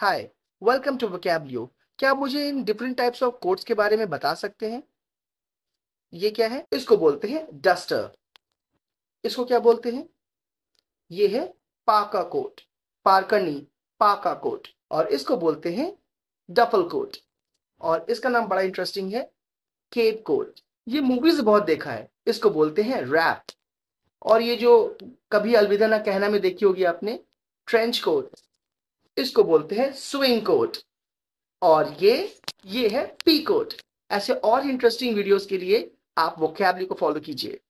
hi welcome to वोकैबलियो क्या आप मुझे इन डिफरेंट टाइप्स ऑफ कोड्स के बारे में बता सकते हैं ये क्या है इसको बोलते हैं डस्टर इसको क्या बोलते हैं ये है पाका कोट पारकनी पाका कोट और इसको बोलते हैं डफल कोट और इसका नाम बड़ा इंटरेस्टिंग है केप कोट ये मूवीज बहुत देखा है इसको बोलते हैं रैप और ये जो कभी अलविदा ना कहना में देखी होगी आपने ट्रेंच कोट इसको बोलते हैं स्विंग कोट और ये ये है पी कोट ऐसे और इंटरेस्टिंग वीडियोस के लिए आप वो को फॉलो कीजिए